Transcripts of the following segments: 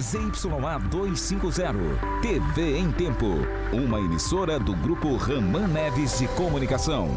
ZYA 250. TV em Tempo. Uma emissora do Grupo Raman Neves de Comunicação.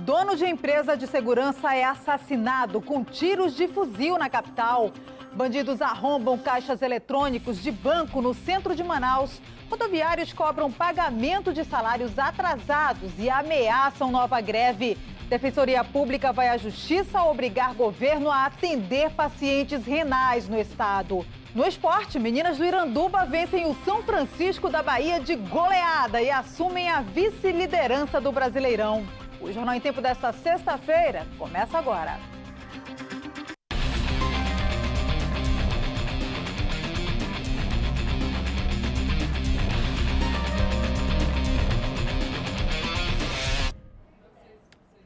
Dono de empresa de segurança é assassinado com tiros de fuzil na capital. Bandidos arrombam caixas eletrônicos de banco no centro de Manaus. Rodoviários cobram pagamento de salários atrasados e ameaçam nova greve. Defensoria Pública vai à Justiça obrigar governo a atender pacientes renais no estado. No esporte, meninas do Iranduba vencem o São Francisco da Bahia de goleada e assumem a vice-liderança do Brasileirão. O Jornal em Tempo desta sexta-feira começa agora.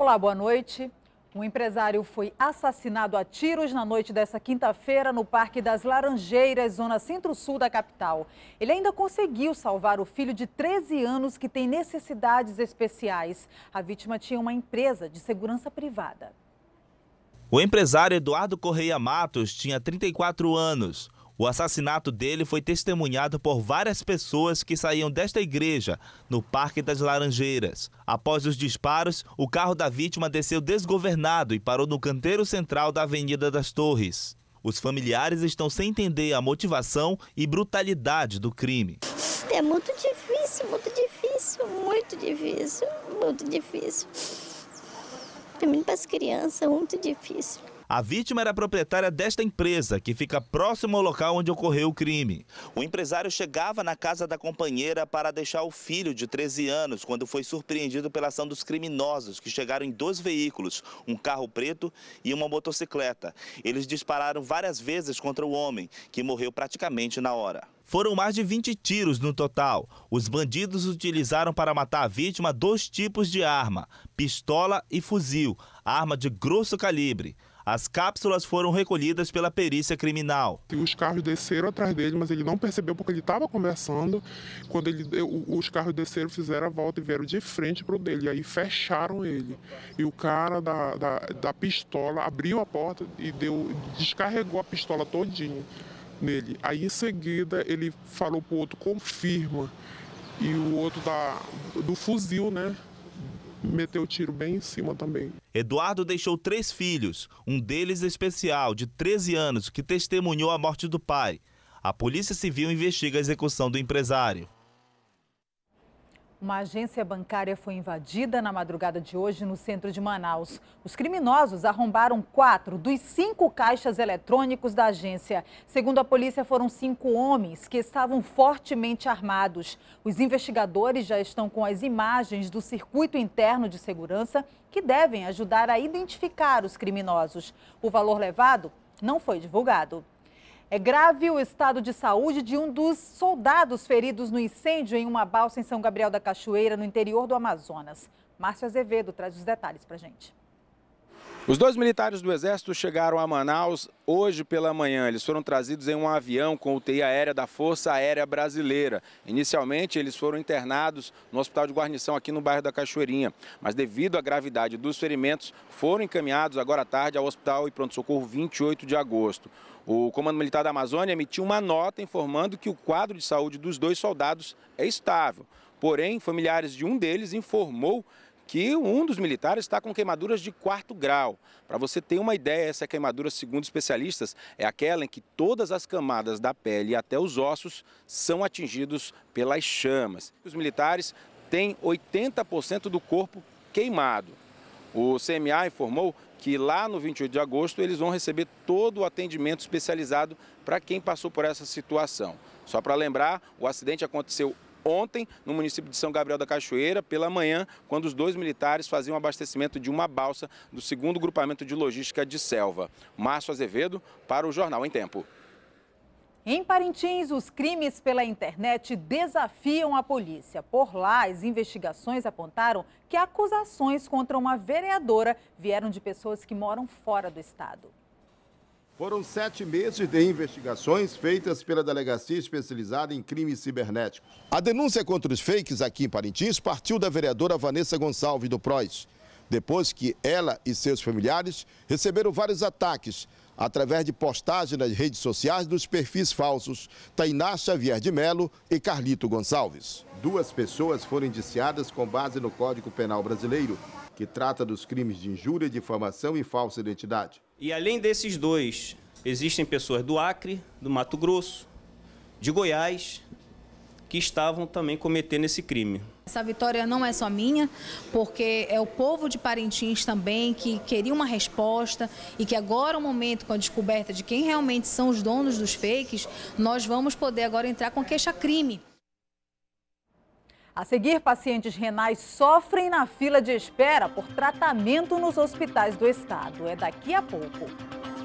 Olá, boa noite. Um empresário foi assassinado a tiros na noite dessa quinta-feira no Parque das Laranjeiras, zona centro-sul da capital. Ele ainda conseguiu salvar o filho de 13 anos que tem necessidades especiais. A vítima tinha uma empresa de segurança privada. O empresário Eduardo Correia Matos tinha 34 anos. O assassinato dele foi testemunhado por várias pessoas que saíam desta igreja, no Parque das Laranjeiras. Após os disparos, o carro da vítima desceu desgovernado e parou no canteiro central da Avenida das Torres. Os familiares estão sem entender a motivação e brutalidade do crime. É muito difícil, muito difícil, muito difícil, muito difícil. Para mim, para as crianças, é muito difícil. A vítima era proprietária desta empresa, que fica próximo ao local onde ocorreu o crime. O empresário chegava na casa da companheira para deixar o filho de 13 anos, quando foi surpreendido pela ação dos criminosos, que chegaram em dois veículos, um carro preto e uma motocicleta. Eles dispararam várias vezes contra o homem, que morreu praticamente na hora. Foram mais de 20 tiros no total. Os bandidos utilizaram para matar a vítima dois tipos de arma: pistola e fuzil, arma de grosso calibre. As cápsulas foram recolhidas pela perícia criminal. Os carros desceram atrás dele, mas ele não percebeu porque ele estava conversando. Quando ele, os carros desceram, fizeram a volta e vieram de frente para o dele. E aí fecharam ele. E o cara da, da, da pistola abriu a porta e deu, descarregou a pistola todinha nele. Aí em seguida ele falou para o outro, confirma. E o outro da, do fuzil, né? meteu o tiro bem em cima também. Eduardo deixou três filhos, um deles especial, de 13 anos, que testemunhou a morte do pai. A Polícia Civil investiga a execução do empresário. Uma agência bancária foi invadida na madrugada de hoje no centro de Manaus. Os criminosos arrombaram quatro dos cinco caixas eletrônicos da agência. Segundo a polícia, foram cinco homens que estavam fortemente armados. Os investigadores já estão com as imagens do circuito interno de segurança que devem ajudar a identificar os criminosos. O valor levado não foi divulgado. É grave o estado de saúde de um dos soldados feridos no incêndio em uma balsa em São Gabriel da Cachoeira, no interior do Amazonas. Márcio Azevedo traz os detalhes para gente. Os dois militares do Exército chegaram a Manaus hoje pela manhã. Eles foram trazidos em um avião com UTI aérea da Força Aérea Brasileira. Inicialmente, eles foram internados no Hospital de Guarnição aqui no bairro da Cachoeirinha. Mas devido à gravidade dos ferimentos, foram encaminhados agora à tarde ao Hospital e Pronto Socorro 28 de agosto. O Comando Militar da Amazônia emitiu uma nota informando que o quadro de saúde dos dois soldados é estável. Porém, familiares de um deles informou que um dos militares está com queimaduras de quarto grau. Para você ter uma ideia, essa queimadura, segundo especialistas, é aquela em que todas as camadas da pele até os ossos são atingidos pelas chamas. Os militares têm 80% do corpo queimado. O CMA informou que lá no 28 de agosto eles vão receber todo o atendimento especializado para quem passou por essa situação. Só para lembrar, o acidente aconteceu ontem no município de São Gabriel da Cachoeira, pela manhã, quando os dois militares faziam o abastecimento de uma balsa do segundo grupamento de logística de Selva. Márcio Azevedo para o Jornal em Tempo. Em Parintins, os crimes pela internet desafiam a polícia. Por lá, as investigações apontaram que acusações contra uma vereadora vieram de pessoas que moram fora do estado. Foram sete meses de investigações feitas pela Delegacia Especializada em Crimes Cibernéticos. A denúncia contra os fakes aqui em Parintins partiu da vereadora Vanessa Gonçalves do PROS depois que ela e seus familiares receberam vários ataques através de postagem nas redes sociais dos perfis falsos Tainá Xavier de Melo e Carlito Gonçalves. Duas pessoas foram indiciadas com base no Código Penal Brasileiro, que trata dos crimes de injúria, difamação e falsa identidade. E além desses dois, existem pessoas do Acre, do Mato Grosso, de Goiás, que estavam também cometendo esse crime. Essa vitória não é só minha, porque é o povo de Parintins também que queria uma resposta e que agora o momento com a descoberta de quem realmente são os donos dos fakes, nós vamos poder agora entrar com queixa-crime. A seguir, pacientes renais sofrem na fila de espera por tratamento nos hospitais do estado. É daqui a pouco.